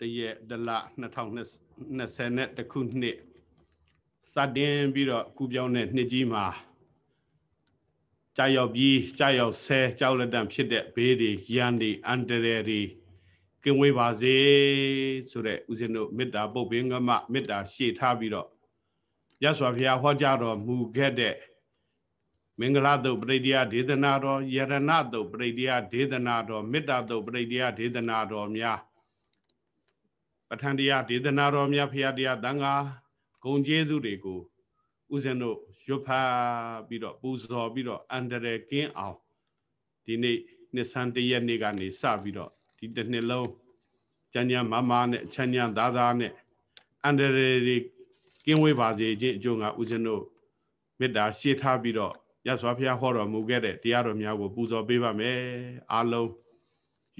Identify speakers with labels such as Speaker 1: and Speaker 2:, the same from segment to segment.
Speaker 1: တရက်တလ2020နဲ့တခုနှစ်စတင်ပြီးတော့ကူပြောင်းတဲ့နှစ်ကြီးမှာကြာရောက်ပြီးကြာရောက်ဆဲကြောက်လက်တံဖြစ်တဲ့ဘေးတွေရန်တွေအန္တရာယ်တွေကင်းဝေးပါစေဆိုတဲ့ဦးဇင်းတို့မေတ္တာပုတ်ပင်ကမမေတ္တာရှေ့ထားပြီးတော့ရသော်ဘုရားဟောကြားတော်မူခဲ့တဲ့မင်္ဂလာတုတ်ပရိတရားဒေသနာတော်ယရဏတုတ်ပရိတရားဒေသနာတော်မေတ္တာတုတ်ပရိတရားဒေသနာတော်များပဋ္ဌာန်းတရားဒေသနာတော်များဖရာတရားတန်ခါဂုံကျေးဇူးတွေကိုဦးဇင်းတို့ရွတ်ဖတ်ပြီးတော့ပူဇော်ပြီးတော့အန္တရာယ်ကင်းအောင်ဒီနေ့နှစ်ဆန်းတရက်နေ့ကနေစပြီးတော့ဒီတစ်နှစ်လုံးကျန်ကျန်မမနဲ့ချမ်းချမ်းသာသာနဲ့အန္တရာယ်တွေကင်းဝေးပါစေခြင်းအကျိုးငါဦးဇင်းတို့မေတ္တာရှေ့ထားပြီးတော့ရသော်ဖရာဟောတော်မူခဲ့တဲ့တရားတော်များကိုပူဇော်ပေးပါမယ်အားလုံး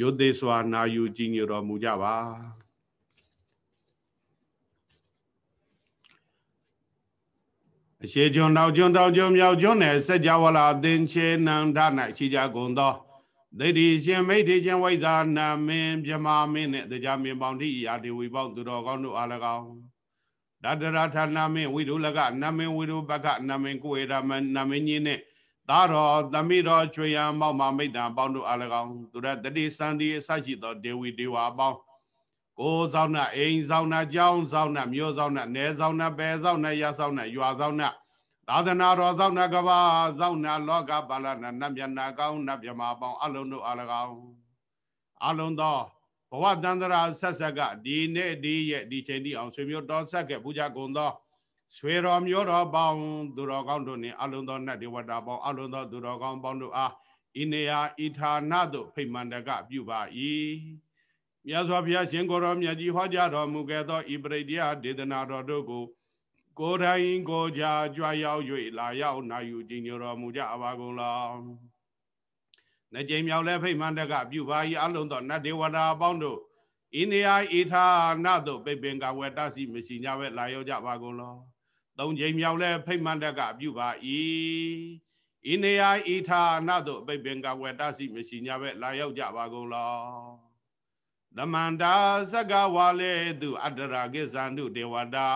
Speaker 1: ယုတ်သေးစွာနာယူကြည်ညိုတော်မူကြပါအရှိကျွန်းတော်ကျွန်းတော်ကျွန်းမြောက်ကျွန်းနယ်ဆက်ကြဝဠာသင်္ချေနန္ဒ၌ရှိကြကုန်သောဒိဋ္ဌိရှင်မိဋ္ဌိရှင်ဝိဇာနာမင်းမြမမင်းနဲ့တရားမင်းပေါင်းတိရာဒီဝီပေါင်းသူတော်ကောင်းတို့အား၎င်းဒတရထာနာမင်းဝိရုလကနာမင်းဝိရုပကနာမင်းကိုဧရာမနာမင်းကြီးနဲ့သာတော်သမိတော်ချွေရန်မောက်မမိတ်တံပေါင်းတို့အား၎င်းသူရတတိစန္ဒီအစရှိသောဒေဝီဒေဝအပေါင်းကိုဇောင်းနာအိမ်ဇောင်းနာကြောင်းဇောင်းနာမြို့ဇောင်းနာနယ်ဇောင်းနာပယ်ဇောင်းနာရဇောင်းနာရွာဇောင်းနာသာသနာတော်ဇောင်းနာကဘာဇောင်းနာလောကပါလနာနတ်မြတ်နာကောင်းနတ်မြမာပေါင်းအလုံးတို့အလကောင်းအလုံးသောဘဝတန္တရာဆက်ဆက်ကဒီနေ့ဒီရက်ဒီချိန်ဒီအောင်ဆွေမျိုးတော်ဆက်ခဲ့ပူဇာကုန်သောဆွေတော်မျိုးတော်ပေါင်းသူတော်ကောင်းတို့နှင့်အလုံးသောနတ်ဒေဝတာပေါင်းအလုံးသောသူတော်ကောင်းပေါင်းတို့အားဤနေရာဤဌာနသို့ဖိတ်မှန်တက ပြုပါ၏မြတ်စွာဘုရားရှင်ကိုရောမြတ်ကြီးဟောကြားတော်မူခဲ့သောဤပရိတရားဒေသနာတော်တို့ကိုကိုယ်တိုင်ကိုယ်ကြာကြွားရောက်၍လာရောက်နာယူကြည်ညိုတော်မူကြပါကုန်လော။နှစ်ကြိမ်မြောက်လဲဖိမှန်တကပြုပါ၏အလုံးသောနတ်ဒေဝတာအပေါင်းတို့ဣန္ဒိယဧထာနတို့ပိပင်ကဝတ္တစီမရှိညပဲလာရောက်ကြပါကုန်လော။သုံးကြိမ်မြောက်လဲဖိမှန်တကပြုပါ၏ဣန္ဒိယဧထာနတို့ပိပင်ကဝတ္တစီမရှိညပဲလာရောက်ကြပါကုန်လော။သမန္တာသကဝါလေသူအတ္တရာကိသန္တုဒေဝတာ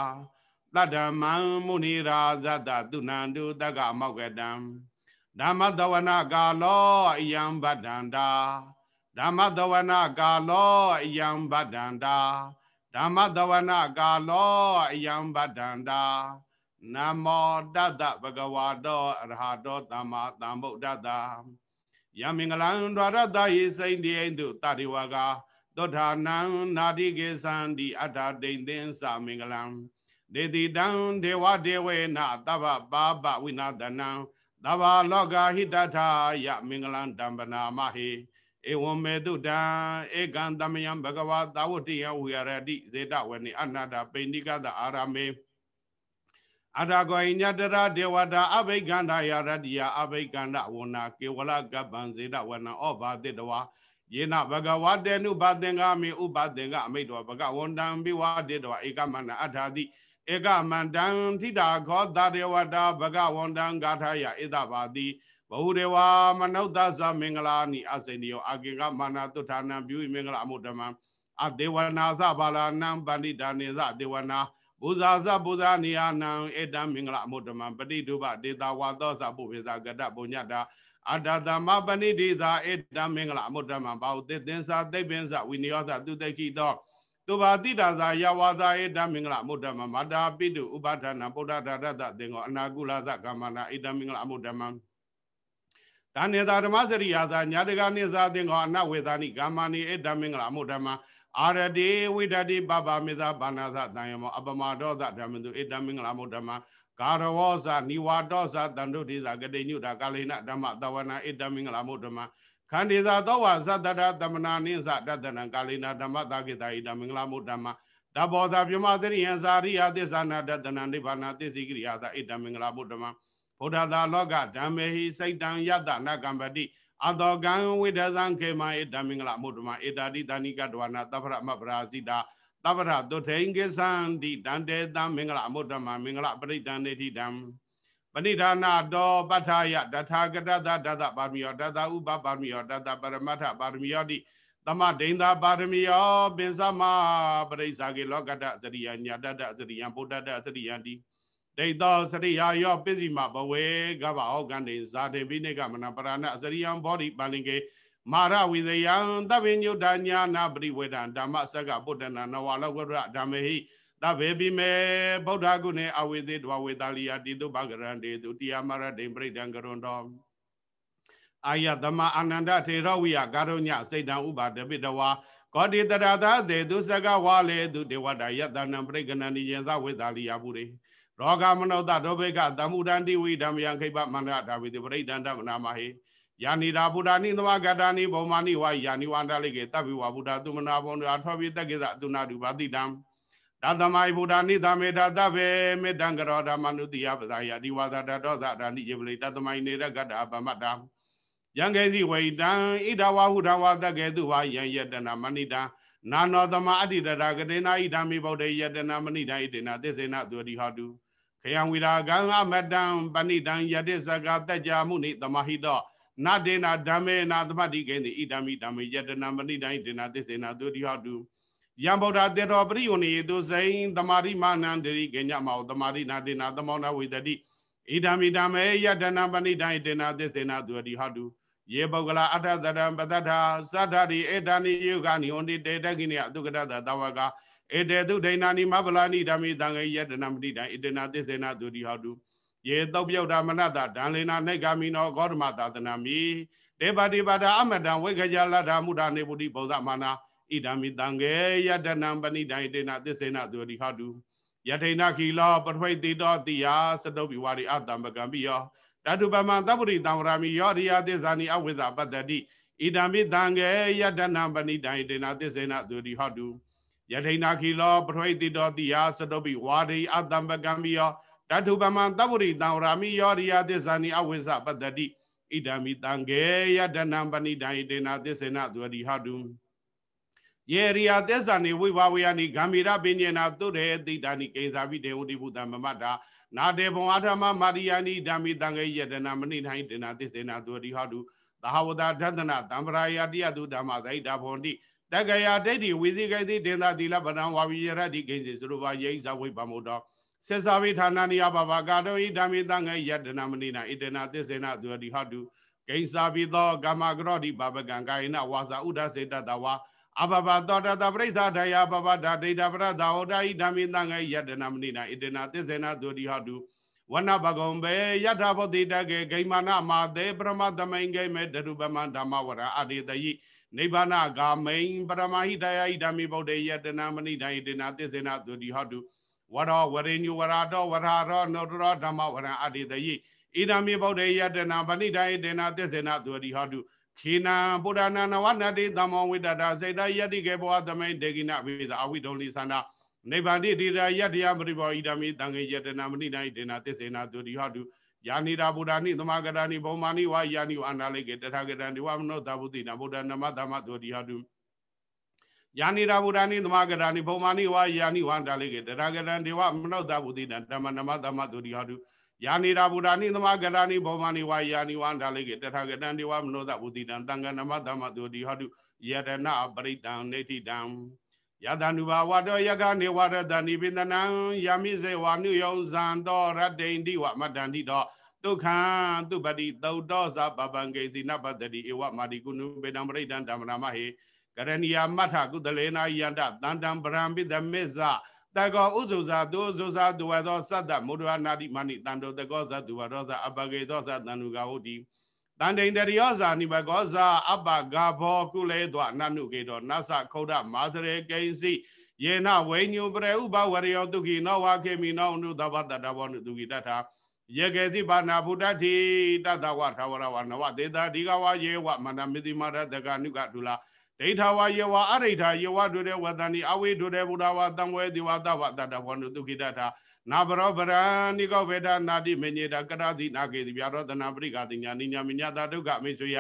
Speaker 1: တတ္တမံမုနိရာဇတသူနန္တုတကမောက္ကတံဓမ္မတဝနာကာလောအယံဗဒန္တာဓမ္မတဝနာကာလောအယံဗဒန္တာဓမ္မတဝနာကာလောအယံဗဒန္တာနမောတတဗဂဝါတောအရဟတောသမ္မာသမ္ဗုဒ္ဓတယမင်္ဂလံဒွါရတယေစိန်တိယိန္တုတတိဝကာသောဌာနံနာတိကေသံဒီအထာဒိန်သင်္စာမင်္ဂလံဒေတိတံဒေဝဒေဝေနသဗ္ဗပါပဝိနာတနံသဗ္ဗလောကဟိတထာယမင်္ဂလံတံပနာမဟေဧဝံမေတုတံဧကံတမယံဘဂဝါသာဝတိယဝိရတိဇေတဝနိအနာတာပိဏိကသအာရမေအထာကောညတရဒေဝတာအဘိက္ခန္ဓာယရတိယအဘိက္ခန္ဓဝနာကေဝလကပ္ပံဇေတဝနဩဘာတိတဝါယေနဘဂဝတေနုဘသင်္ဃမိဥပသင်္ဃအမိတောဘဂဝန္တံပိဝတေတောဧကမန္တအထာတိဧကမန္တံထိတာခောသတေဝတာဘဂဝန္တံဂါထာယဧတပါတိဘဟုဒေဝမနုဿသမင်္ဂလာနိအစိဏယောအကင်္ဂမာနတုထာနံပြုမင်္ဂလာအမုဓမံအဒေဝနာသဘာလနံပဏိတာနိသဒေဝနာဘုဇာသဘုဇာနိယနံဧတံမင်္ဂလာအမုဓမံပတိဒုဗဒေတာဝါသောသပုပိသကတပုညတာအတတမပဏိတိသာဧတမင်္ဂလာအမုဒ္ဓမံဘာဟုသေသင်္စာသိပ္ပင်္စာဝိနိယောသသူတခိတောသူဘာတိတာသာယဝါသာဧတမင်္ဂလာအမုဒ္ဓမံမတာပိတုဥပါဒနာဗုဒ္ဓဓာတ္တသင်္ကောအနာကုလသကမ္မနာဧတမင်္ဂလာအမုဒ္ဓမံဒါနေသာဓမ္မစရိယာသာညာတကနိသာသင်္ကောအနဝေသနိကာမနိဧတမင်္ဂလာအမုဒ္ဓမံအာရတိဝိဒတိပပမေသာဘာနာသတံယမောအပမဒောသဓမ္မတုဧတမင်္ဂလာမုဒ္ဓမာကာရဝောသနိဝါဒောသတန္တုတိသာဂတိညုတာကာလိနဓမ္မတဝနာဧတမင်္ဂလာမုဒ္ဓမာခန္ဒီသာသောဝသတ္တရတမနာနိသတတနံကာလိနဓမ္မတာကိတဧတမင်္ဂလာမုဒ္ဓမာတဘောသာပြမသရိယံသာရိယသစ္စာနာတတနံနိဗ္ဗာနသစ္စိကိရိယသာဧတမင်္ဂလာမုဒ္ဓမာဘုဒ္ဓသာလောကဓမ္မေဟိစိတ်တံယတနာကံပတိအတောကံဝိဒသံခေမဧတမင်္ဂလာမုဒ္ဓမဧတာတိတဏိကဒဝနာတပ္ပရမပ္ပရာစီတာတပ္ပရတုထေင်္ဂသံတိတန္တေတံမင်္ဂလာမုဒ္ဓမမင်္ဂလာပရိဒံနေတိတံပဏိဒါနာတောပဋ္ဌာယတထာဂတတဒသပါရမီယောတတဥပပါရမီယောတတပရမတ္ထပါရမီယောတိသမဒိန္တာပါရမီယောပင်စမပရိစ္ဆာကေလောကတသရိယညာတတသရိယံဗုဒ္ဓတသရိယံတိဒိတောစရိယာယောပစ္စည်းမဘဝေကဗဟောကန္တိဇာတိပိနိကမနပရာဏအစရိယံဘောဓိပါလင်ကေမာရဝိဇယံသဗ္ဗညုတညာနာပရိဝေဒံဓမ္မစက္ကပုတ္တနာနဝလောကရဓမ္မေဟိသဗ္ဗေပိမေဗုဒ္ဓဂုဏေအဝေသေဒဝဝေတာလီယတိတုဘဂရံတေဒုတိယမရတေပြိဋ္ဌံကရွန်တော်အာယသမအာနန္ဒထေရဝိယကာရုညစိတ်တံဥပါတပိတဝါကောတိတရတာသေသူစကဝါလေသူဒေဝတာယတနံပြိကဏဏိယေသဝေတာလီယပုရိရောဂမနုဿဒုဗိကသမ္မုဒန္တိဝိဓမ္မယံခိဗမန္တဒါဝိတိပရိဒန္တမနာမဟေယာနိရာဘုဒ္ဓနိသမဂတာနိဘောမာနိဝါယာနိဝန္တလိကေတပိဝဘုဒ္ဓသူမနာဘောနအထောပိတက္ကိသအတုနာတုဘာတိတံဒါသမယဘုဒ္ဓနိသမေတာတဗေမေတံကရောဓမနုတိယပဇာယတိဝါသတတောသဒါနိယေပလိတသမယနေရကတ္တပမတ္တံယံကေစီဝိတံဣဒဝဟုဒဝသကေသူဝါယံယတနာမဏိတံနာနောသမအတ္တိတရာကတေနာဣဓမ္မိဗုဒ္ဓယတနာမဏိတံဣတေနာသစ္စေနသူတိဟောတုခယံဝိရာကံအမတံပဏိတံယတိဇဂတကြမှုနိတမဟိတောနတေနာဓမ္မေနာသမတိကိန္တိဣဒံမိဓမ္မေယတနာမဏိတံဒေနာသစ္စေနာဒုတိယတုယံဗုဒ္ဓတေတော်ပရိယောနိတုဇိင်တမာရိမာနန္တရိကိညမောတမာရိနာတေနာသမောနာဝိတတိဣဒံမိဓမ္မေယတနာပဏိတံဒေနာသစ္စေနာဒုတိယတုယေပုဂ္ဂလာအထသရံပတ္ထာသတ္တရိဧတနိယုဂနိဟွန်တိတေတကိနိယဒုက္ကတသဝကာဧတေတုဒိဏာနိမဗလာနိဓမ္မိတံငေယတနာမတိတံဣတနာသစ္စေနာဒုတိဟောတုယေတောပြုတ်တာမနတာဒံလေနာနေဂမိနောဂေါတမသာသနာမိတေပါတိပါဒအမတံဝိခကြလထာမုဒနေပုတိဘောဇမာနာဣဒံမိတံငေယတနံပဏိတံဣတနာသစ္စေနာဒုတိဟောတုယထိနာခီလောပထဝိတိတောတိယာစတုပိဝါရိအတံပကံပိယောဓာတုပမံသဗ္ဗရိတံဝရမိယောရိယသစ္စာနိအဝိဇ္ဇပတ္တတိဣဒံမိတံငေယတနံပဏိတံဣတနာသစ္စေနာဒုတိဟောတုယထိန်နာခီလောပထွိတိတော်တိယသတုပိဝါဒိအတံပကံပိယောဓာတုပမံတပ္ပုရိတံရာမိယောရိယသစ္ဆာနိအဝိဇ္ဇပတ္တိဣဒံမိတံကေယဒနံပဏိတံဣတေနသစ္ဆေနသူရိဟတုယေရိယသစ္ဆာနိဝိဘဝေယနိဂံမီရပိညေနာတုတေတိတာနိကေသာပိတေဝတိဘုတံမမတ္တာနာတေဘုံအာထမမာရိယာနိဓမ္မိတံကေယတနာမဏိနိုင်တေနာသစ္ဆေနသူရိဟတုသဟဝတာဒသနာတံပရာယတိယတုဓမ္မသိတာဘောတိတက္ကရာဒိဋ္ဌိဝိသိကိသိဒေသသီလပဒံဝါဝိယရတိဂိဉ္စီသရူပယေဇဝိပမုတ်တော်စေစာဝိဌာဏနိယဘဘကာတောဤဓမ္မေတံငေယတနာမနိနာဣတနာသစ္စေနသူတိဟတုဂိဉ္စာပိသောကမကရောတိဘဘကံကာယနာဝါစာဥဒ္ဒစေတတဝါအဘဘသောတတပရိသဒယဘဘဒဒိဋ္ဌပရဒါဝဒဤဓမ္မေတံငေယတနာမနိနာဣတနာသစ္စေနသူတိဟတုဝနဘဂုံဘေယထာဘောတိတကေဂိမာနမာသေပရမသမိန်ဂိမေတရုပမဓမ္မဝရအာတိတယိနိဗ္ဗာန်ဂါမိန်ပရမဟိတယဟိဓမ္မိဗုဒ္ဓယတနာမဏိဒိုင်တေနာသစ္စေနာသူတိဟောတုဝရောဝရိညုဝရာတော်ဝရာတော်နောတရောဓမ္မဝရံအတိတယိဣဒံမိဗုဒ္ဓယတနာပဏိဒိုင်တေနာသစ္စေနာသူတိဟောတုခေနံပုဒနာနဝနတိသမောဝိတတာစေတယတိကေဘောသမိန်ဒေကိနဝိသအဝိဒုံလိသနာနိဗ္ဗာန်တိတိရယတ္တယပရိဘောဣဒံမိတံခေယတနာမဏိဒိုင်တေနာသစ္စေနာသူတိဟောတုယာနိရာဘုဒ္ဓနိသမဂရဏိဘုံမာနိဝါယာနိဝါနာလိကေတထာဂတံဒေဝမနောသာဘုတိနာဗုဒ္ဓနမသမ္မသောတိဟတုယာနိရာဘုဒ္ဓနိသမဂရဏိဘုံမာနိဝါယာနိဝါနာလိကေတထာဂတံဒေဝမနောသာဘုတိနာဓမ္မနမသမ္မသောတိဟတုယာနိရာဘုဒ္ဓနိသမဂရဏိဘုံမာနိဝါယာနိဝါနာလိကေတထာဂတံဒေဝမနောသာဘုတိနာသံဃနမသမ္မသောတိဟတုယတနာပရိတံနေတိတံယတနုဘာဝတောယကနေဝရတဏိပိန္ဒနံယမိဇေဝနုယုံဇံတောရတ္တိန္တိဝမတန္တိတောဒုက္ခံသူပတိသုတ်တော်ဇာပပံကေစီနပတ္တိဧဝမာတိကုနုပေတံပရိဒံဓမ္မနာမဟေကရဏီယမထကုတလေနာယန္တတန္တံပရံပိသမေဇတကောဥဇုဇာဒုဇုဇာဒဝသောသတ္တမုဒ္ဒဝနာတိမဏိတန္တောတကောဇဒဝရောဇအပကေသောသတ္တနုကဟုတ်တိတန်တိန်တရိယောဇာနိဘကောဇာအပဂါဘောကုလေသောအနနုကေတောနသခௌဒမာသရေကိဉ္စီယေနဝိညုပရေဥပဝရယောတုခိနောဝါခေမိနောနုသဘတတဘောနုတုခိတထာယေကေတိဘာနာဘုဒ္ဓတိတတဝထဝရဝနဝဒေတာဒီကဝယေဝမန္တမိတိမာရတကနုကဒူလာဒိဋ္ဌဝယေဝအရိဋ္ဌယေဝဒုရေဝတ္တနိအဝိဒုရေဘုဒ္ဓဝသံဝေတိဝသဝတတဘောနုတုခိတထာနာဘရောဗရံနိကောဝေဒနာတိမေညေတာကရတိနာကေတိဗျာရောတနာပရိကတိညာနိညာမညတာဒုက္ခမေဆွေယ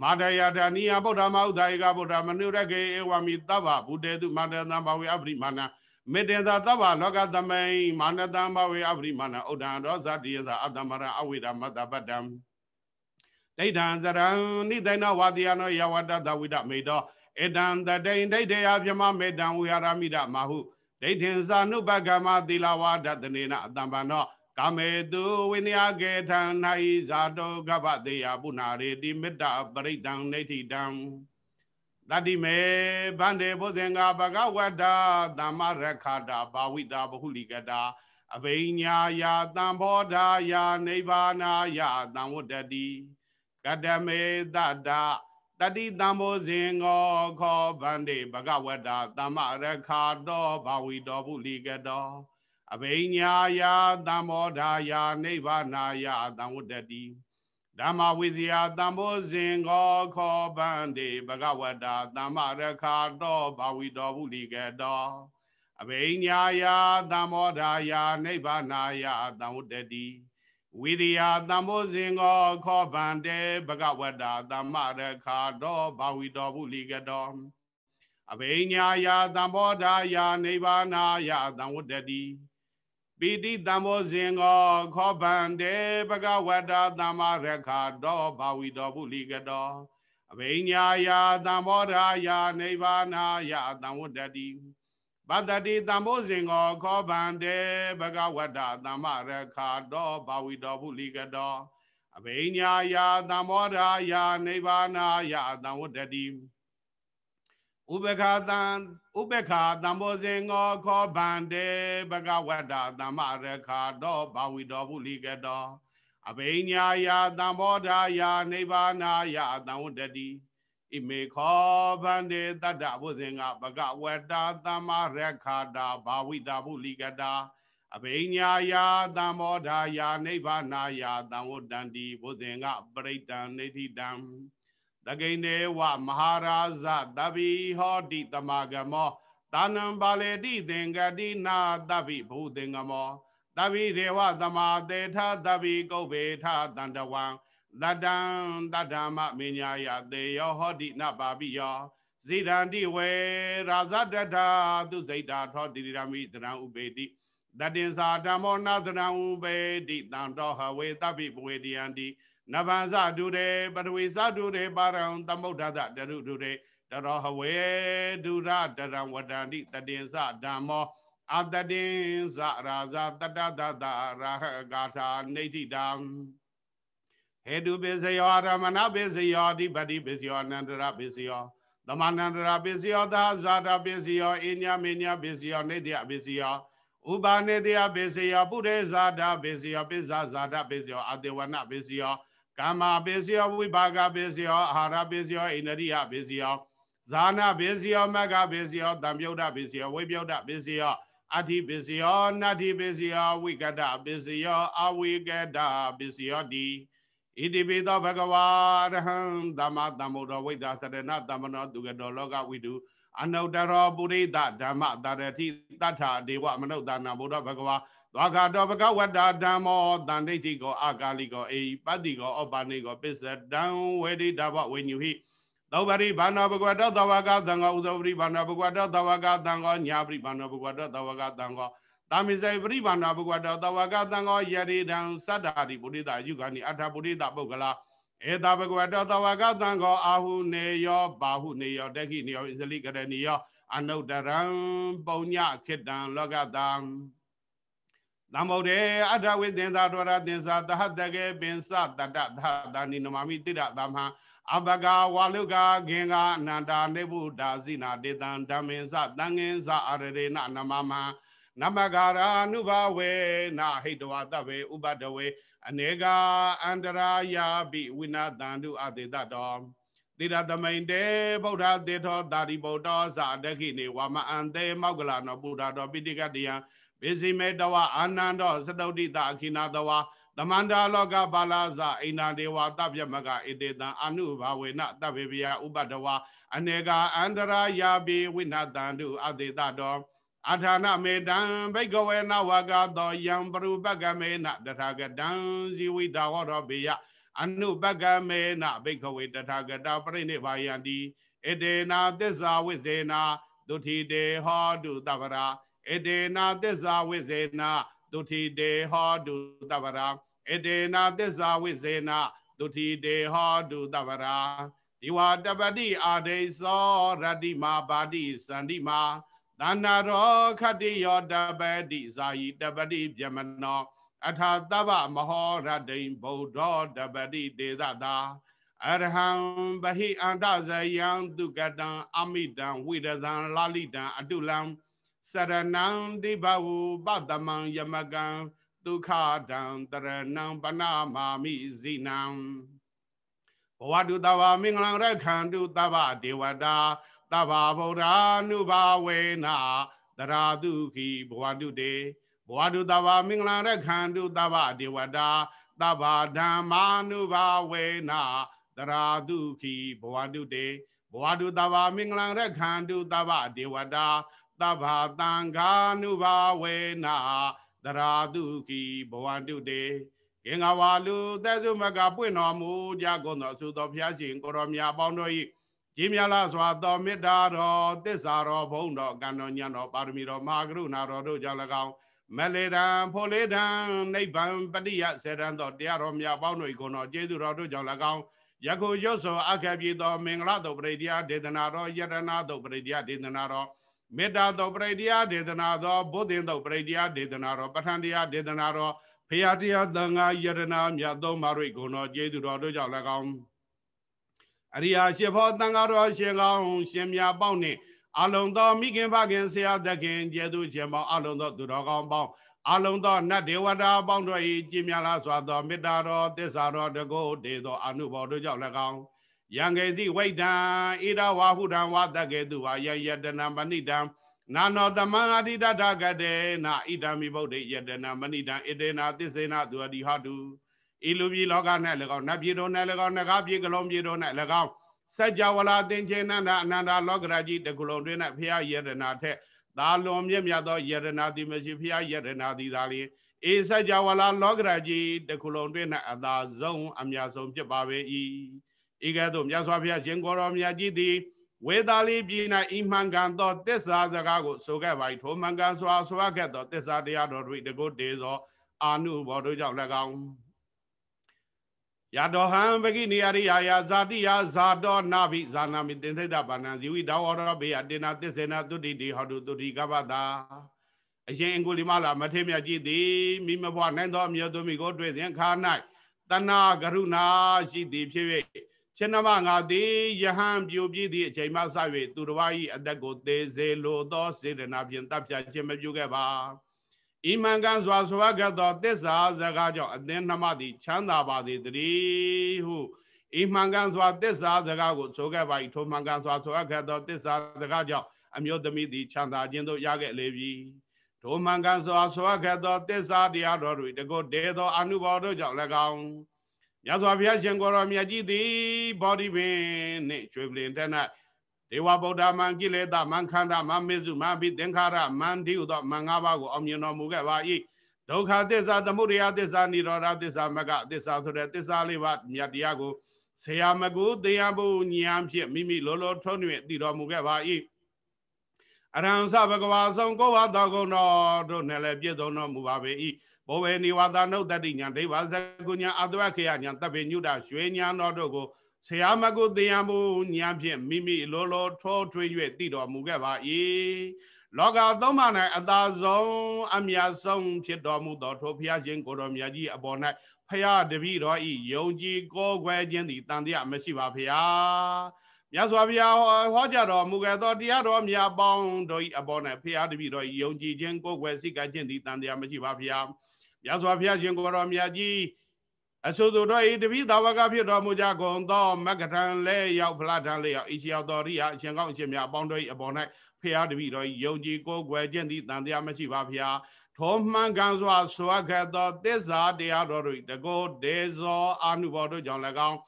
Speaker 1: မာတယာဒာနိယဗုဒ္ဓမဥဒ္ဒယေကဗုဒ္ဓမနုရကေဧဝမိတဗ္ဗဗုဒေတုမာတံသမဝေအပရိမာဏမေတ္တာသဗ္ဗလောကသမိန်မာနတံဘဝေအပရိမာဏဥဒ္ဒံရောဇတိယသာအတ္တမရအဝိဓမ္မတပတ္တံဒိဋ္ဌံသရံနိသိဏဝါတိယနောယဝတ္တသဝိဒမေတောဧတံတတိန်ဒိဋ္ဌေယဗျမမေတံဝိဟာရမိဒမဟုဒိဋ္ဌိသာနုပကမသီလဝါဒတနေနအတံပန္နောကာမေတုဝိနယကေထံ၌ဇာတောကပ္ပတေယပုဏ္ဏရေတိမေတ္တာပရိဒံနေတိတံတတိမေဗန္တေဘုဇင်္ဂဘဂဝတ္တာသမ္မရခတာဘာဝိတာဘဟုလိကတာအဘိညာယာတံဘောဓာယာနိဗ္ဗာနာယာတံဝတ္တတိကတမေတ္တာတတိတံဘောဇင်ကိုခောဗန္တိဘဂဝတာသမ္မရခာတောဘာဝီတော်ပုလိကတောအဘိညာယသံမောဓာယနိဗ္ဗာနာယသံဝတ္တတိဓမ္မဝိဇယသံဘောဇင်ကိုခောဗန္တိဘဂဝတာသမ္မရခာတောဘာဝီတော်ပုလိကတောအဘိညာယသံမောဓာယနိဗ္ဗာနာယသံဝတ္တတိဝိရိယသံဖို့စဉ်ကိုခောဗန္တေဘဂဝတ္တာသမ္မရခာတောဘာဝီတော်ဘူးလီကတော်အဘိညာယသံဘောဓာယနိဗ္ဗာနာယသံဝတ္တိပိတိသံဘောစဉ်ကိုခောဗန္တေဘဂဝတ္တာသမ္မရခာတောဘာဝီတော်ဘူးလီကတော်အဘိညာယသံဘောဓာယနိဗ္ဗာနာယသံဝတ္တိပတ္တိတံဘောဇင်ကိုခောဗန္တေဘဂဝတ္တသမ္မရခာတောဘာဝိတောပုလိကတောအဘိညာယာသံဘောဓာယာနိဗ္ဗာနာယာသံဝတ္တိဥပခာတံဥပခာတံဘောဇင်ကိုခောဗန္တေဘဂဝတ္တသမ္မရခာတောဘာဝိတောပုလိကတောအဘိညာယာသံဘောဓာယာနိဗ္ဗာနာယာသံဝတ္တိဣမေခောဗန္တေတတ္တဘုဇင်္ဂဗကဝတာသမ္မာရခာတာဘာဝိတာဘုလိကတာအဘိညာယာသံမောဓာယာနိဗ္ဗာနာယာသံဝတ္တန္တိဘုဇင်္ဂပရိတံနေတိတံတကိနေဝမဟာရာဇတပိဟောတိတမဂမောတာနံပါလေတိသင်္ကတိနာတပိဘုသင်္ဂမောတပိဒေဝသမာသေထတပိကုဗေထတန္တဝံတတံတတမမညာယသေယောဟောတိနပါပိယောဇိရန္တိဝေရာဇတထာသူစိတ်တာထောတိရမိတရံဥပေတိတတင်စာဓမ္မောနာသရံဥပေတိတံတော်ဟဝေတပိပဝေတယံတိနဗံဇဒုရေပတဝေဇဒုရေပါရံသမုဒ္ဒသတရုဒုရေတရောဟဝေဒုရတရံဝတန္တိတတင်စာဓမ္မောအတတင်စာရာဇတတတတရာဟဂါထာနေတိတံဟေတုပစ္စယောရမဏပစ္စယောဓိပတိပစ္စယောအနန္တရပစ္စယောသမဏန္တရပစ္စယောသာဇာတာပစ္စယောအညမေညပစ္စယောနေတ္တပစ္စယောဥပါနေတ္တပစ္စယောပုရေဇာတာပစ္စယောပစ္စဇာတာပစ္စယောအတေဝနာပစ္စယောကမ္မာပစ္စယောဝိဘာဂပစ္စယောအာဟာရပစ္စယောဣန္ဒရိယပစ္စယောဇာနာပစ္စယောမဂ္ဂပစ္စယောတံပြုတ်တပစ္စယောဝိပြုတ်တပစ္စယောအဋ္ဌိပစ္စယောနတ္ထိပစ္စယောဝိကတပစ္စယောအဝိကတပစ္စယောတိဣတိပိသောဘဂဝါရဟံသမ္မာသမ္ဗုဒ္ဓဝိဇ္ဇာသရဏသမ္မနောသူကတော်လောကဝိတုအနုတ္တရောပုရိသဓမ္မတရတိတထာဒေဝမနုဿာနာဗုဒ္ဓဘဂဝါသွားခါတော်ဘဂဝတ္တာဓမ္မောတန်ဒိဋ္ဌိကောအာကာလိကောအေပတ္တိကောဩပါနိကောပစ္စတံဝေဒိတဘဝိညုဟိသောပရိဘာနာဘဂဝတ္တသဝကသံဃောဥသောပရိဘာနာဘဂဝတ္တသဝကသံဃောညာပရိဘာနာဘဂဝတ္တသဝကသံဃောတာမိဇေပရိဘာနာဘုဂဝတောတဝကသံဃောယရိတံသတ္တာတိဗုဒိတာယုဂာနိအထာဗုဒိတာပုဂ္ဂလာဧတာဘဂဝတောတဝကသံဃောအာဟုနေယောဘာဟုနေယောတခိနေယောဣဇလိကရဏီယောအနုတရံပုံညခိတံလောကတံသမ္ဗုဒ္ဓေအထဝိသင်္သာဒဝရသင်္သာသဟတကေပင်စတတသတာနိနမမိတိရသမဟအဘဂဝါလုကဂင်္ဂအနန္တာနေဗုဒ္ဓဇိနာ တေတံဓမ္မင်္စတံငင်္စအရရေနနမမဟာနမဂါရာနုဘဝေနာဟိတဝသဗ္ဗေဥပဒဝေအနေကအန္တရာယာပိဝိနာတန္တုအတေတတောတိရသမိန်တေဗုဒ္ဓတေထောတာရိဗုဒ္ဓဇာတခိနေဝမအန်တေမောက္ကလနောပုဒ္ဓတော်ပိဋကတယံပိစီမေတဝအာနန္ဒောသတုဋ္ဌိတအခိနာတဝါသမန္တာလောကပါလာဇအိန္ဒဒေဝတပြမကဣတေတံအနုဘာဝေနတဗေပယဥပတဝအနေကအန္တရာယာပိဝိနတန္တုအတေတတော်အာဌာနမေတံဘိကဝေနဝကသောယံပရုပကမေနတထာဂတံဇီဝိတာဝရောဘေယအနုပကမေနဘိကဝေ တထာဂတာပရိနိဗ္ဗာယံတိဧတေနာသစ္စာဝိသေနာဒုတိတေဟောတုတပရာဧတေနာသစ္စာဝိသေနာဒုတိတေဟောတုတပရာဧတေနာသစ္စာဝိသေနာဒုတိတေဟောတုတပရာဒီဝတပတိအာဒိသောရတ္တိမာပါတိစန္တိမာသန္နာရောခတိယောတပတိဇာယိတပတိပြမနော အထာတဗ္ဗမဟောရတိံဗုဒ္ဓောတပတိဒေသတာအရဟံဗဟိအန္တဇယံသူကတံအမိတံဝိရဇံလာလိတံအတုလံစရဏံတိဘဝုပတမံယမကံဒုက္ခတံတရဏံပနာမာမိဇိနံဘဝတုတဝမင်္ဂလံရခန္တုတဗ္ဗဒေဝတာတဘာဗုဒ္ဓ ानु ဘာဝေနာတရာတုခိဘဝတုတေဘဝတုတဘာမင်္ဂလာရခန္တုတဘာဒေဝတာတဘာဓမ္မာနုဘာဝေနာတရာတုခိဘဝတုတေဘဝတုတဘာမင်္ဂလာရခန္တုတဘာဒေဝတာတဘာတံဃာနုဘာဝေနာတရာတုခိဘဝတုတေကင်္ဂဝါလူသက်စုမကပွင့်တော်မူကြကုန်သောသုသောဘုရားရှင်ကိုရောမြတ်ပေါင်းတို့၏ကြည်မြလာစွာတော်မေတ္တာတော်တစ္ဆာတော်ဘုံတော်ကံတော်ညံတော်ပါရမီတော်မဟာကရုဏာတော်တို့ကြောင့်၎င်းမလေတံဖိုလေတံနိဗ္ဗာန်ပတိယစေတံတော်တရားတော်မြတ်ပေါင်းတို့ကိုယ်တော်ကျေးဇူးတော်တို့ကြောင့်၎င်းယခုရွတ်ဆိုအခက်ပြေတော်မင်္ဂလာတော်ပရိတရားဒေသနာတော်ယတနာတော်ပရိတရားဒေသနာတော်မေတ္တာတော်ပရိတရားဒေသနာတော်ဘုဒ္ဓင်တော်ပရိတရားဒေသနာတော်ပဋ္ဌာန်းတရားဒေသနာတော်ဖရာတရားသံဃာယတနာမြတ်သုံးပါးတို့ကိုယ်တော်ကျေးဇူးတော်တို့ကြောင့်၎င်းအရိယာရှိဖို့တန်ဃာတော်ရှင်ကောင်းရှင်မြတ်ပေါင်းနှင့်အလုံးသောမိခင်ဖခင်ဆရာသခင်ကျေသူခြင်းပေါင်းအလုံးသောသူတော်ကောင်းပေါင်းအလုံးသောနတ်ဒေဝတာပေါင်းတို့၏ကြည်မြလားစွာသောမေတ္တာတော်သစ္စာတော်တကုတေသောအနုဘောတို့ကြောင့်၎င်းယံကေတိဝိဒံဣဒဝါဟုဒံဝါတကေတုဝါယံယတနမဏိတံနာနောသမန္တိတတကတေနာဣဒံမိဗုဒ္ဓေယတနမဏိတံဣတေနာသစ္စေနာသူအတိဟတုဤလူပြည်လောက၌၎င်းနတ်ပြည်တို့၌၎င်းနဂါပြည်ကလုံးပြည်တို့၌၎င်းစัจ java လာသင်္ချေနန္ဒအနန္တလောကရာကြီးတကုလုံးတွင်၌ဖရာယရနာထက်သာလွန်မြတ်မြတ်သောယရနာတိမရှိဖရာယရနာတိသာလျှင်ဧစัจ java လာလောကရာကြီးတကုလုံးတွင်၌အသာဆုံးအမြတ်ဆုံးဖြစ်ပါပေ၏ဤကဲ့သို့မြတ်စွာဘုရားရှင်ကိုရောမြတ်ကြီးသည်ဝေသာလီပြည်၌ဤမှန်ကန်သောတစ္ဆာစကားကိုဆိုခဲ့ပါ၏ထိုမှန်ကန်စွာဆိုခဲ့သောတစ္ဆာတရားတော်တို့တကုတ်တေသောအာနုဘောတို့ကြောင့်၎င်းယတောဟံပကိနိယရိယာယဇာတိယဇာတောနာဘိဇာနာမိတင်သိတဗာဏံဇီဝိဒောဝရောဘေယတေနာသစ္ဆေနာတုတိတိဟောတုတုတိကပတာအရင်အကိုလီမလာ မထေမြတ်ကြည်သည်မိမဘွားနိုင်သောအမြတ်သူမိကိုတွေ့စဉ်ခါ၌တဏဂရုဏာရှိသည်ဖြစ်၍ရှင်နမငါသည်ယဟန်ပြိုပြည့်သည့်အချိန်မှစ၍သူတော်ဘာ၏အသက်ကိုသေစေလိုသော စေတနာဖြင့်တပ်ဖြတ်ခြင်းမပြုခဲ့ပါဤမှန်ကန်စွာဆိုအပ်သောတစ္ဆာစကားကြောင့်အသင်နှမသည်ချမ်းသာပါသည်တည်းဟုဤမှန်ကန်စွာတစ္ဆာစကားကိုဆိုခဲ့ပါ၏ထိုမှန်ကန်စွာဆိုအပ်သောတစ္ဆာစကားကြောင့်အမျိုးသမီးသည်ချမ်းသာခြင်းသို့ရခဲ့လေပြီထိုမှန်ကန်စွာဆိုအပ်သောတစ္ဆာတရားတော်တွေတကုတ်တည်းသောအနုဘောတို့ကြောင့်၎င်းမြတ်စွာဘုရားရှင်ကိုယ်တော်မြတ်ကြီးသည်ဗောဓိပင်နှင့်ကျွေပလင်တတ်၌ဒေဝဗုဒ္ဓမံကိလေသာမံခန္ဓာမံမေစုမံဘိသင်္ခါရမံဒီဥသောမံ၅ပါးကိုအောင်မြင်တော်မူခဲ့ပါ၏ဒုက္ခသစ္စာသမုဒယသစ္စာនិရောဓသစ္စာမကသစ္စာဆိုတဲ့သစ္စာလေးပါးမြတ်တရားကိုဆရာမကူတရားဘုညာဖြင့်မိမိလောလောထုံးတွင်တည်တော်မူခဲ့ပါ၏အရဟံသဗ္ဗကဝါဆုံးကိုဝါသောကုဏတော်တို့နဲ့လည်းပြည့်စုံတော်မူပါပေ၏ဘောဝေနိဝါသနုတ္တတိညာဒိဗ္ဗဇကုညာအတဝခေယညာတပိညုတရွှေညာတော်တို့ကိုဆရာမကုတရားမှုညာဖြင့်မိမိလောလောထောထွေး၍တည်တော်မူခဲ့ပါ၏လောကသုံးပါး၌အသာဆုံးအမြတ်ဆုံးဖြစ်တော်မူသောထိုဘုရားရှင်ကိုတော်မြတ်ကြီးအပေါ်၌ဖရာတပည့်တော်ဤယုံကြည်ကိုးကွယ်ခြင်းသည်တန်တရားမရှိပါဖရာမြတ်စွာဘုရားဟောကြားတော်မူခဲ့သောတရားတော်မြတ်ပေါင်းတို့၏အပေါ်၌ဖရာတပည့်တော်ဤယုံကြည်ခြင်းကိုးကွယ်စိတ်ကခြင်းသည်တန်တရားမရှိပါဖရာမြတ်စွာဘုရားရှင်ကိုတော်မြတ်ကြီးအဆိုဆိုတော့ဤတပိသာဝကဖြစ်တော်မူကြကုန်သောမကထံလဲရောက်ဖလားထံလဲရောက်ဤရှိရောက်တော်ရိယအရှင်ကောင်းအရှင်မြတ်အပေါင်းတို့၏အပေါ်၌ဖရာတပိတော်ယုံကြည်ကိုးကွယ်ခြင်းသည်တန်တရားမရှိပါဖရာထောမှန်ကန်စွာဆွာခဲ့သောတစ္ဆာတရားတော်တို့တကောဒေဇော အာနုဘောတို့ကြောင့်၎င်း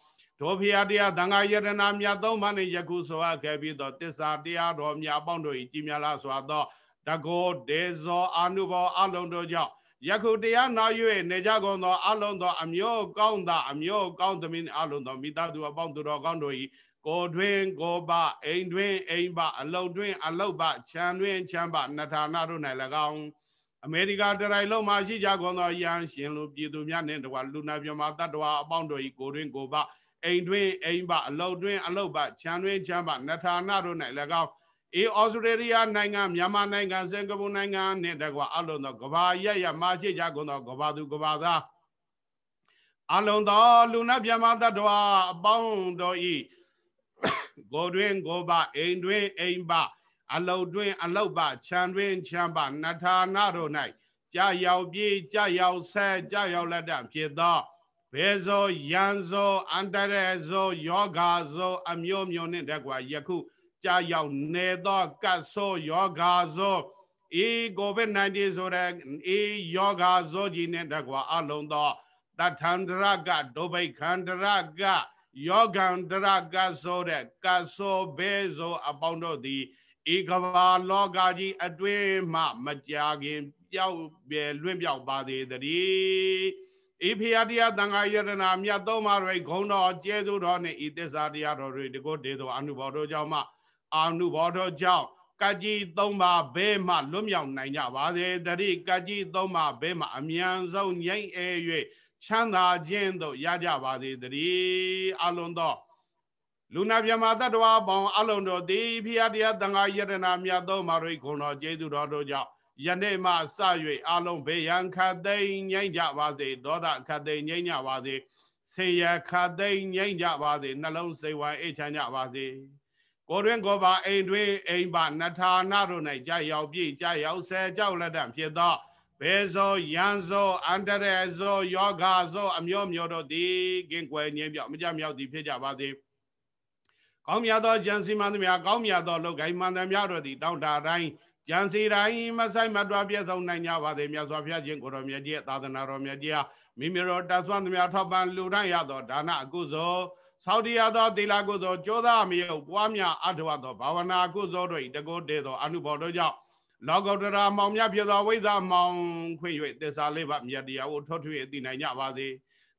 Speaker 1: တို့ဖရာတရားသံဃာယတနာမြတ်သုံးပါးနှင့်ယခုဆွာခဲ့ပြီးသောတစ္ဆာတရားတော်များအပေါင်းတို့၏ကြည်မြလားစွာသော တကောဒေဇော အာနုဘောအလုံးတို့ကြောင့်ယခုတရားနာ၍နေကြကုန်သောအလုံးသောအမျိုးကောင်းသာအမျိုးကောင်းသမီးအလုံးသောမိသားစုအပေါင်းသူတော်ကောင်းတို့၏ကိုတွင်ကိုပအိမ်တွင်အိမ်ပအလုတ်တွင်အလုတ်ပခြံတွင်ခြံပနထာနာတို့၌၎င်းအမေရိကတရိုင်လုံးမှာရှိကြကုန်သောယန်ရှင်လူပြည်သူများနှင့်တကွာလူနာပြမတတ္တဝါအပေါင်းတို့၏ကိုတွင်ကိုပအိမ်တွင်အိမ်ပအလုတ်တွင်အလုတ်ပခြံတွင်ခြံပနထာနာတို့၌၎င်းအေဩစတြေးလျနိုင်ငံမြန်မာနိုင်ငံစင်ကာပူနိုင်ငံနဲ့တကွာအလုံးသောကဘာရရမရှိကြကုန်သောကဘာသူကဘာသားအလုံးသောလူနာမြမသတ္တဝါအပေါင်းတို့ဤကိုတွင်ကိုပါအိမ်တွင် အိမ်ပါအလုတ်တွင် အလုတ်ပါခြံတွင်ခြံပါနထာနာတို့၌ကြာရောက်ပြေးကြာရောက်ဆက်ကြာရောက်လက်တံဖြစ်သောဘေဇောယံဇောအန္တရဇောယောဂါဇောအမျိုးမျိုးနှင့်တကွာယခုကြာရောက်နေသောကတ်ဆိုးယောဂါဇောအေး COVID-19 ဆိုတဲ့အေးယောဂါဇောကြီးနဲ့တကွာအလုံးသောတထန္တရကဒုဗိခန္တရကယောဂန္တရကဆိုတဲ့ကတ်ဆိုးဘေဇောအပေါင်းတို့သည်ဤကဘာလောကကြီးအတွင်းမှမကြာခင်ပျောက်ပြယ်လွင့်ပြောက်ပါသေးသည်ဤဖျားတရားတန်ခါယတနာမြတ်သုံးပါးရိဂုံတော်ကျေးဇူးတော်နှင့်ဤသစ္စာတရားတော်တွေတကုတ်တေသောအနုဘော်တို့ကြောင့်မှအာနုဘောတော်ကြောင့်ကကြီးသုံးပါဘဲမှလွတ်မြောက်နိုင်ကြပါစေတတိကကြီးသုံးပါဘဲမှအမြန်ဆုံးငြိမ့်အဲ၍ချမ်းသာခြင်းတို့ရကြပါစေတည်းအလုံးသောလူနာမြမသတ္တဝါပေါင်းအလုံးတော်သည်ဖျားတရားတန်ခါယတနာမြတ်သောမာရိခုံတော်ကျေးဇူးတော်တို့ကြောင့်ယနေ့မှစ၍အလုံးဘေးရန်ခတ်သိမ့်ငြိမ့်ကြပါစေဒေါသခတ်သိမ့်ငြိမ့်ကြပါစေဆင်းရဲခတ်သိမ့်ငြိမ့်ကြပါစေနှလုံးစိတ်ဝမ်းအေးချမ်းကြပါစေကိုတွင်ကိုပါအိမ်တွင်အိမ်ပါနထာနာတို့၌ကြာရောက်ပြည့်ကြာရောက်ဆဲကြောက်လက်တံဖြစ်သောဘေဇောယံဇောအန္တရေဇောယောဂဇောအမျိုးမျိုးတို့သည်ကင်းကွယ်ငြင်းပြောက်မကြမြောက်သည်ဖြစ်ကြပါသည်ကောင်းမြတ်သောဉာဏ်စီမံသမျှကောင်းမြတ်သောလောက်ကိုင်းမှန်သမျှတို့သည်တောင်းတတိုင်းဉာဏ်စီတိုင်းမဆိုင်မတွားပြည့်စုံနိုင်ကြပါသည်မြတ်စွာဘုရားရှင်ကိုရောမြတ်ကြီးသာသနာတော်မြတ်ကြီးမိမိတို့တတ်ဆွမ်းသမျှထောက်ပံ့လူတိုင်းရသောဒါနအကုသိုလ်ဆောက်တရားသောသီလကုသိုလ်ကြောသားမြေပွားများအထောက်သောဘာဝနာကုသိုလ်တို့တကောတည်းသောအနုဘောတို့ကြောင့်လောကုတ္တရာမောင်မြတ်ဖြစ်သောဝိဇ္ဇာမောင်ခွင့်၍သစ္စာလေးပါးမြတ်တရားကိုထောထွေအသိနိုင်ကြပါစေ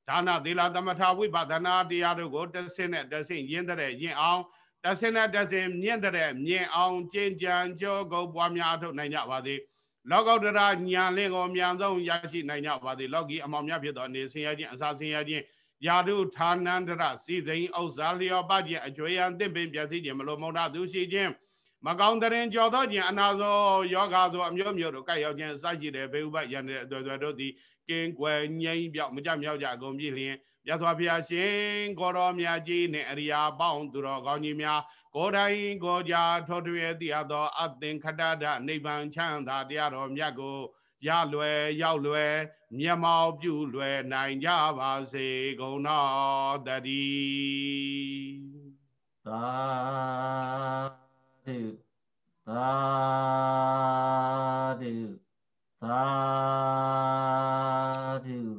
Speaker 1: ဒါနသီလသမထဝိပဿနာတရားတို့ကိုတဆင့်နဲ့တဆင့်ရင်းတဲ့ရင်းအောင်တဆင်းနဲ့တဆင်းမြင့်တဲ့မြင့်အောင်ကြင်ကြံကြောကုတ်ပွားများထုတ်နိုင်ကြပါစေလောကုတ္တရာညာလင်းကိုမြန်ဆုံးရရှိနိုင်ကြပါစေလောကီအမောင်များဖြစ်သောနေဆင်းရဲခြင်းအစာဆင်းရဲခြင်းယာရုဌာနန္တရစီသိန်ဥ္ဇာလျောပခြင်းအကျွေယံသင့်ပင်ပြသိခြင်းမလိုမုံတာသူရှိခြင်းမကောင်းတဲ့ရင်ကြော်သောခြင်းအနာသောယောဂါသောအမျိုးမျိုးတို့ကပ်ရောက်ခြင်းအစရှိတဲ့ဘေဥပယန္တအသွယ်သွယ်တို့သည်ကင်းကွယ်ငြိမ်းပြောက်မကြမြောက်ကြအကုန်ပြည့်လျင်မြတ်စွာဘုရားရှင်ကိုရောမြတ်ကြီးနှင့်အရိယာပေါင်းသူတော်ကောင်းကြီးများ ကိုတိုင်ကိုကြာထောထွေတရားသောအသင်္ခတဒနိဗ္ဗာန်ချမ်းသာတရားတော်မြတ်ကိုရလွယ်ရောက်လွယ်မြမောပြုလွယ်နိုင်ကြပါစေကုန်တော်တတိသာဓုသာဓုသာဓု